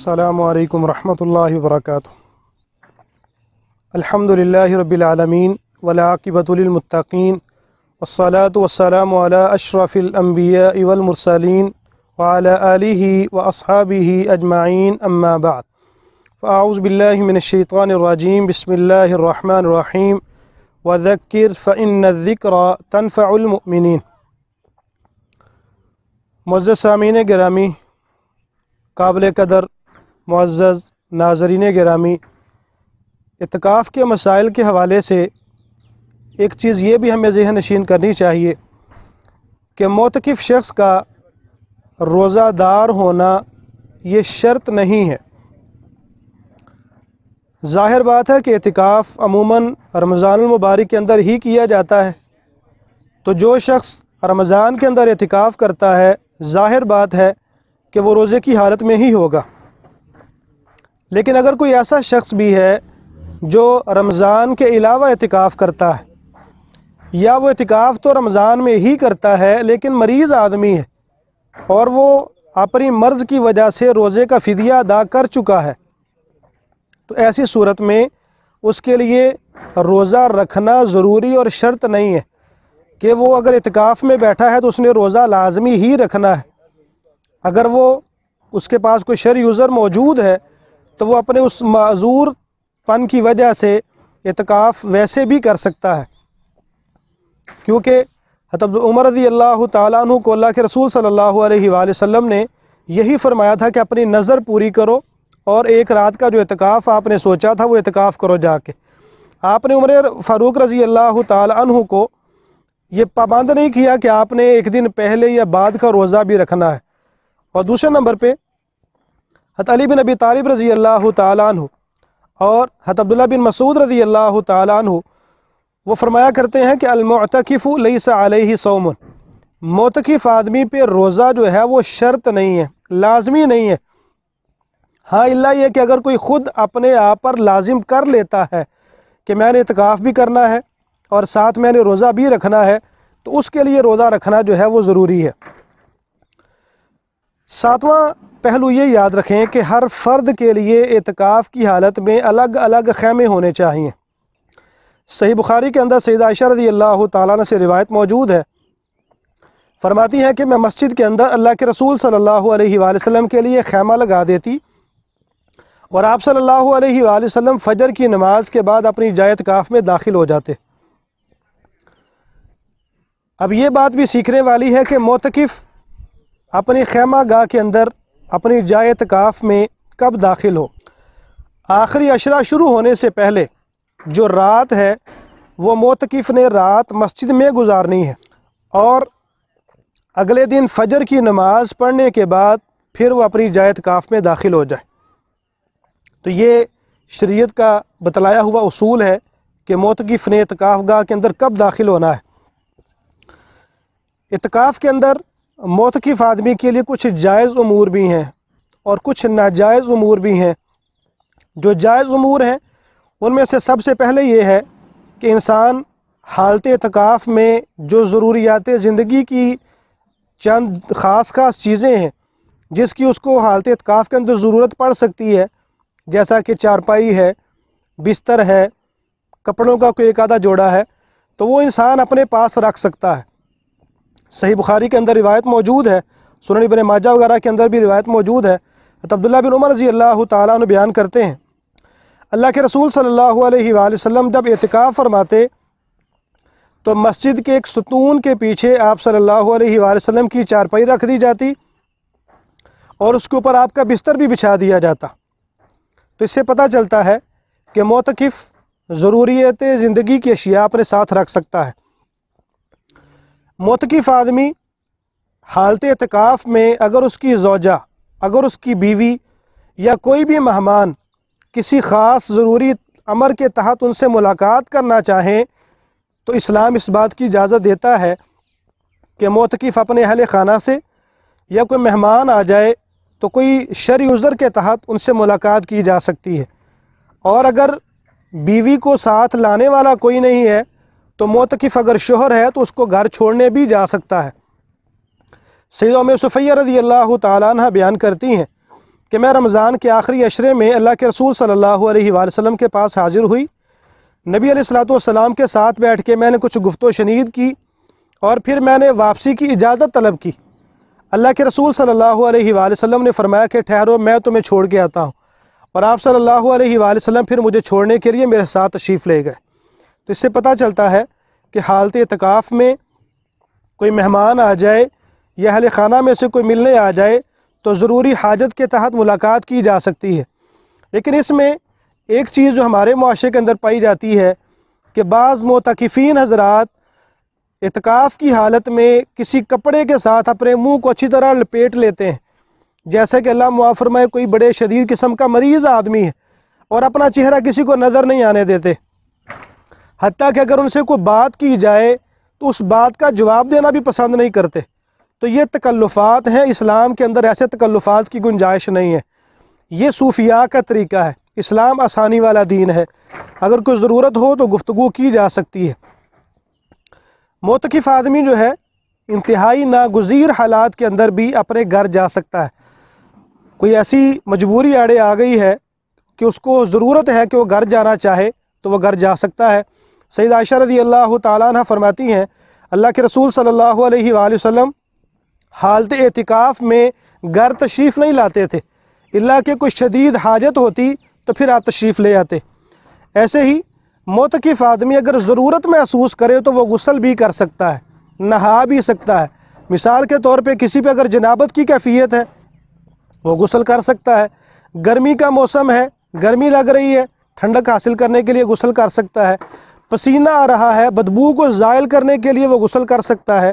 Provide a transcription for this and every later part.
السلام عليكم ورحمة الله وبركاته الحمد لله رب العالمين والعاقبة للمتقين والصلاة والسلام على أشرف الأنبياء والمرسلين وعلى آله وأصحابه أجمعين أما بعد فأعوذ بالله من الشيطان الرجيم بسم الله الرحمن الرحيم وذكر فإن الذكرى تنفع المؤمنين مزد سامعین گرامی قابل قدر मज़ज़ नाजरीन ग्रामी इतकाफ़ के मसाइल के हवाले से एक चीज़ ये भी हमें जहन नशीन करनी चाहिए कि मोतकफ़ शख्स का रोज़ादार होना ये शर्त नहीं है ज़ाहिर बात है कि इतकाफ़ अमूमन रमज़ानमबारक के अंदर ही किया जाता है तो जो शख्स रमज़ान के अंदर एहतिकाफ़ करता है ज़ाहिर बात है कि वो रोज़े की हालत में ही होगा लेकिन अगर कोई ऐसा शख्स भी है जो रमज़ान के अलावा एहतिकाफ़ करता है या वो एहतिकाफ़ तो रमज़ान में ही करता है लेकिन मरीज़ आदमी है और वो अपनी मर्ज़ की वजह से रोज़े का फ़दिया अदा कर चुका है तो ऐसी सूरत में उसके लिए रोज़ा रखना ज़रूरी और शर्त नहीं है कि वो अगर इतकाफ़ में बैठा है तो उसने रोज़ा लाजमी ही रखना है अगर वो उसके पास कोई शर यूज़र मौजूद है तो वो अपने उस माजूर पन की वजह से इतकाफ़ वैसे भी कर सकता है क्योंकि हतब उमर रजी अल्लाह तु को अल्लाह के रसूल सल्लल्लाहु अलैहि वसल्लम ने यही फरमाया था कि अपनी नज़र पूरी करो और एक रात का जो इतकाफ़ आपने सोचा था वो इतकाफ़ करो जाके आपने उमर फ़ारूक रज़ी अल्लाह तु को ये पाबंद नहीं किया कि आपने एक दिन पहले या बाद का रोज़ा भी रखना है और दूसरे नंबर पर अली बिन अबी तालिब रज़ी अल्लाह तु और हत अब्दुल्ला बिन मसूद रज़ी अल्लाह तु वो फरमाया करते हैं कि अलमतकफ़ लई सा सोमन मोतकफ़ आदमी पे रोज़ा जो है वो शर्त नहीं है लाजमी नहीं है हाँ इल्ला ये कि अगर कोई ख़ुद अपने आप पर लाजिम कर लेता है कि मैंने इतकाफ़ भी करना है और साथ मैंने रोज़ा भी रखना है तो उसके लिए रोज़ा रखना जो है वो ज़रूरी है सातवां पहलू ये याद रखें कि हर फ़र्द के लिए एतकाफ़ की हालत में अलग अलग ख़ैमे होने चाहिए सही बुखारी के अंदर सैद आयशा रदी अल्लाह ताला से रिवायत मौजूद है फरमाती है कि मैं मस्जिद के अंदर अल्लाह के रसूल सल्लल्लाहु अलैहि वसल्लम के लिए खैमा लगा देती और आप सल्लल्लाहु अलैहि वसल्लम फ़जर की नमाज के बाद अपनी जायत काफ में दाखिल हो जाते अब ये बात भी सीखने वाली है कि मोतकफ़ अपनी खेमा गाह के अंदर अपनी जाए तकाफ़ में कब दाखिल हो आखिरी अशरा शुरू होने से पहले जो रात है वो मोतकफ़ ने रात मस्जिद में गुजारनी है और अगले दिन फजर की नमाज़ पढ़ने के बाद फिर वो अपनी जायत काफ़ में दाखिल हो जाए तो ये शरीयत का बतलाया हुआ असूल है कि मोतकफ़ ने इतकाफ़ गाह के अंदर कब दाखिल होना है इतकाफ़ के अंदर की आदमी के लिए कुछ जायज़ अमूर भी हैं और कुछ नाजायज़ अमूर भी हैं जो जायज़ अमूर हैं उनमें से सबसे पहले ये है कि इंसान हालत अतकाफ़ में जो ज़रूरियात ज़िंदगी की चंद ख़ास ख़ास चीज़ें हैं जिसकी उसको हालत अतकाफ़ के अंदर ज़रूरत पड़ सकती है जैसा कि चारपाई है बिस्तर है कपड़ों का कोई एक आधा जोड़ा है तो वो इंसान अपने पास रख सकता है सही बुखारी के अंदर रिवायत मौजूद है सुनन इबन माजा वगैरह के अंदर भी रिवायत मौजूद है अब्दुल्ला बिन उमर रजी अल्लाह तन बयान करते हैं अल्लाह के रसूल सल्लल्लाहु अलैहि जब एतकाफ़ फरमाते तो मस्जिद के एक सतून के पीछे आप सल्लल्लाहु अलैहि वसल्लम की चारपाई रख दी जाती और उसके ऊपर आपका बिस्तर भी बिछा दिया जाता तो इससे पता चलता है कि मोतकफ़ ज़रूरीत ज़िंदगी की अशिया अपने साथ रख सकता है मोतकफ आदमी हालत अतकाफ़ में अगर उसकी जोजा अगर उसकी बीवी या कोई भी मेहमान किसी ख़ास ज़रूरी अमर के तहत उनसे मुलाकात करना चाहें तो इस्लाम इस बात की इजाज़त देता है कि मोतकफ अपने अहल खाना से या कोई मेहमान आ जाए तो कोई शर उज़र के तहत उनसे मुलाकात की जा सकती है और अगर बीवी को साथ लाने वाला कोई नहीं है तो मोतकफ़ अगर शोहर है तो उसको घर छोड़ने भी जा सकता है उम सफ़ैया रजी अल्लाह तह बयान करती हैं कि मैं रमज़ान के आखिरी अशरे में अल्लाह के रसूल सल्लल्लाहु अलैहि के पास हाजिर हुई नबी अलैहिस्सलाम के साथ बैठ के मैंने कुछ गुफ्त शनीद की और फिर मैंने वापसी की इजाज़त तलब की अल्लाह के रसूल सल्लल्लाहु अलैहि वसल्लम ने फरमाया कि ठहरो मैं तुम्हें छोड़ के आता हूँ और आप सल्लल्लाहु अलैहि वसल्लम फिर मुझे छोड़ने के लिए मेरे साथ तशरीफ़ ले गए तो इससे पता चलता है कि हालत अतकाफ़ में कोई मेहमान आ जाए या अहल खाना में से कोई मिलने आ जाए तो ज़रूरी हाजत के तहत मुलाकात की जा सकती है लेकिन इसमें एक चीज़ जो हमारे माशरे के अंदर पाई जाती है कि बाज़ मोतकफ़ीन हजरात इतकाफ़ की हालत में किसी कपड़े के साथ अपने मुंह को अच्छी तरह लपेट लेते हैं जैसे कि अल्लाह मुआफ़रमाए कोई बड़े शदीद किस्म का मरीज़ आदमी है और अपना चेहरा किसी को नज़र नहीं आने देते हती कि अगर उनसे कोई बात की जाए तो उस बात का जवाब देना भी पसंद नहीं करते तो ये तकल्लुफ़ात हैं इस्लाम के अंदर ऐसे तकल्लुफ़ात की गुंजाइश नहीं है ये सूफिया का तरीका है इस्लाम आसानी वाला दीन है अगर कोई ज़रूरत हो तो गुफ्तु की जा सकती है मोतकफ़ आदमी जो है इंतहाई नागजीर हालात के अंदर भी अपने घर जा सकता है कोई ऐसी मजबूरी आड़े आ गई है कि उसको ज़रूरत है कि वह घर जाना चाहे तो वह घर जा सकता है सईद आयशा रदी अल्लाह तह फरमाती हैं अल्लाह के रसूल सल्लल्लाहु अलैहि वसल्लम हालत एतिकाफ़ में घर तशरीफ़ नहीं लाते थे अल्लाह के कुछ शदीद हाजत होती तो फिर आप तशरीफ़ ले आते ऐसे ही मोतकफ़ आदमी अगर ज़रूरत महसूस करे तो वह गसल भी कर सकता है नहा भी सकता है मिसाल के तौर पर किसी पर अगर जनाबत की कैफियत है वह गसल कर सकता है गर्मी का मौसम है गर्मी लग रही है ठंडक हासिल करने के लिए गसल कर सकता है पसीना आ रहा है बदबू को ज़ायल करने के लिए वो गसल कर सकता है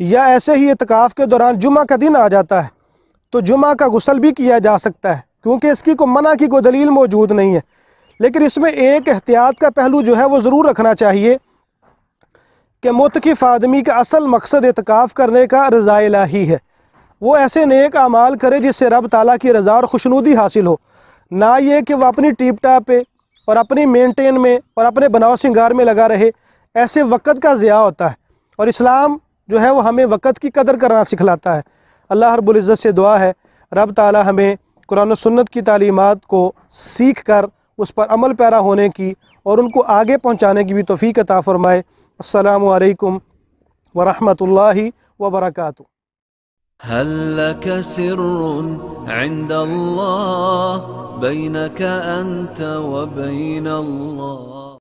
या ऐसे ही इतकाफ़ के दौरान जुमा का दिन आ जाता है तो जुमा का गसल भी किया जा सकता है क्योंकि इसकी को मना की कोई दलील मौजूद नहीं है लेकिन इसमें एक एहतियात का पहलू जो है वो ज़रूर रखना चाहिए कि मतकफ़ आदमी का असल मकसद इतकाफ़ करने का रज़ा ही है वो ऐसे नेक अमाल करे जिससे रब ताला की रज़ा और खुशनुदी हासिल हो ना ये कि वह अपनी टीप टाप पे और अपनी मेंटेन में और अपने बनाव सिंगार में लगा रहे ऐसे वक़्त का ज़िया होता है और इस्लाम जो है वो हमें वक़्त की कदर करना सिखलाता है अल्लाह हरबुल्ज़त से दुआ है रब ताला हमें कुरान सुन्नत की तालीमत को सीख कर उस पर अमल पैरा होने की और उनको आगे पहुँचाने की भी तोफ़ी कताफ़रमाए फ़रमाए अल्लाम वरहमल वर्का هل لك سر عند الله بينك أنت وبين الله